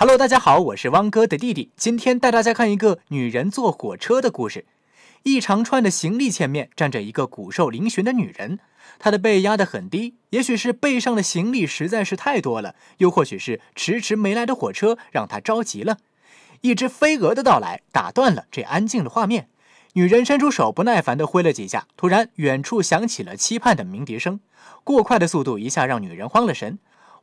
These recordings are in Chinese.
Hello，大家好，我是汪哥的弟弟，今天带大家看一个女人坐火车的故事。一长串的行李前面站着一个骨瘦嶙峋的女人，她的背压得很低，也许是背上的行李实在是太多了，又或许是迟迟没来的火车让她着急了。一只飞蛾的到来打断了这安静的画面，女人伸出手不耐烦地挥了几下，突然远处响起了期盼的鸣笛声，过快的速度一下让女人慌了神。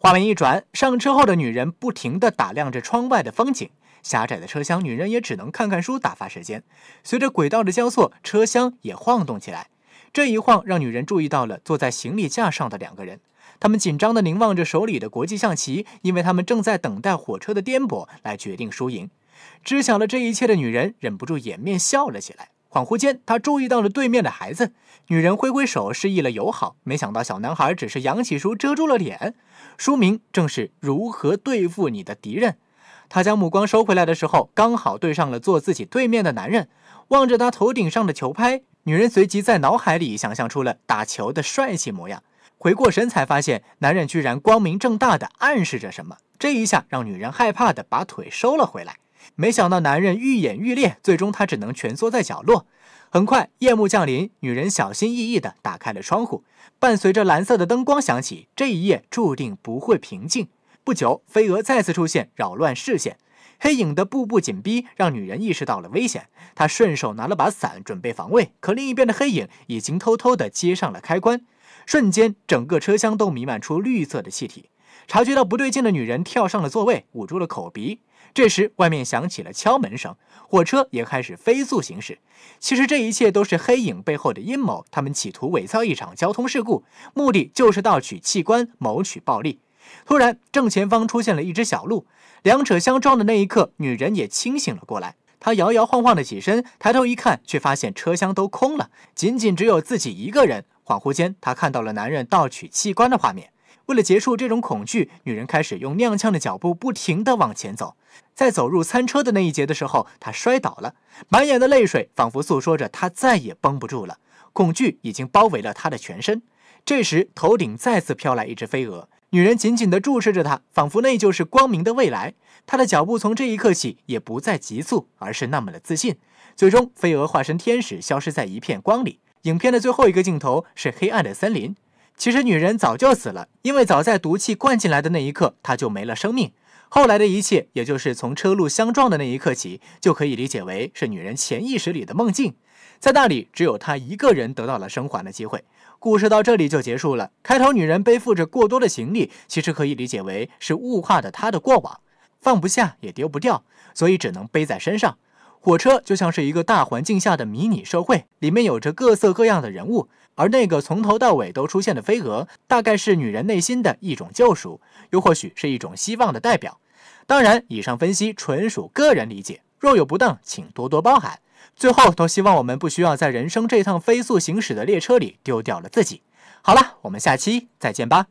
画面一转，上车后的女人不停地打量着窗外的风景。狭窄的车厢，女人也只能看看书打发时间。随着轨道的交错，车厢也晃动起来。这一晃，让女人注意到了坐在行李架上的两个人。他们紧张地凝望着手里的国际象棋，因为他们正在等待火车的颠簸来决定输赢。知晓了这一切的女人，忍不住掩面笑了起来。恍惚间，他注意到了对面的孩子。女人挥挥手示意了友好，没想到小男孩只是扬起书遮住了脸。书名正是《如何对付你的敌人》。他将目光收回来的时候，刚好对上了坐自己对面的男人。望着他头顶上的球拍，女人随即在脑海里想象出了打球的帅气模样。回过神才发现，男人居然光明正大的暗示着什么。这一下让女人害怕的把腿收了回来。没想到男人愈演愈烈，最终他只能蜷缩在角落。很快夜幕降临，女人小心翼翼地打开了窗户，伴随着蓝色的灯光响起，这一夜注定不会平静。不久，飞蛾再次出现，扰乱视线，黑影的步步紧逼让女人意识到了危险。她顺手拿了把伞准备防卫，可另一边的黑影已经偷偷地接上了开关，瞬间整个车厢都弥漫出绿色的气体。察觉到不对劲的女人跳上了座位，捂住了口鼻。这时，外面响起了敲门声，火车也开始飞速行驶。其实这一切都是黑影背后的阴谋，他们企图伪造一场交通事故，目的就是盗取器官，谋取暴利。突然，正前方出现了一只小鹿，两者相撞的那一刻，女人也清醒了过来。她摇摇晃晃地起身，抬头一看，却发现车厢都空了，仅仅只有自己一个人。恍惚间，她看到了男人盗取器官的画面。为了结束这种恐惧，女人开始用踉跄的脚步不停地往前走。在走入餐车的那一节的时候，她摔倒了，满眼的泪水仿佛诉说着她再也绷不住了，恐惧已经包围了她的全身。这时，头顶再次飘来一只飞蛾，女人紧紧地注视着它，仿佛那就是光明的未来。她的脚步从这一刻起也不再急促，而是那么的自信。最终，飞蛾化身天使，消失在一片光里。影片的最后一个镜头是黑暗的森林。其实女人早就死了，因为早在毒气灌进来的那一刻，她就没了生命。后来的一切，也就是从车路相撞的那一刻起，就可以理解为是女人潜意识里的梦境，在那里只有她一个人得到了生还的机会。故事到这里就结束了。开头女人背负着过多的行李，其实可以理解为是物化的她的过往，放不下也丢不掉，所以只能背在身上。火车就像是一个大环境下的迷你社会，里面有着各色各样的人物。而那个从头到尾都出现的飞蛾，大概是女人内心的一种救赎，又或许是一种希望的代表。当然，以上分析纯属个人理解，若有不当，请多多包涵。最后，都希望我们不需要在人生这趟飞速行驶的列车里丢掉了自己。好了，我们下期再见吧。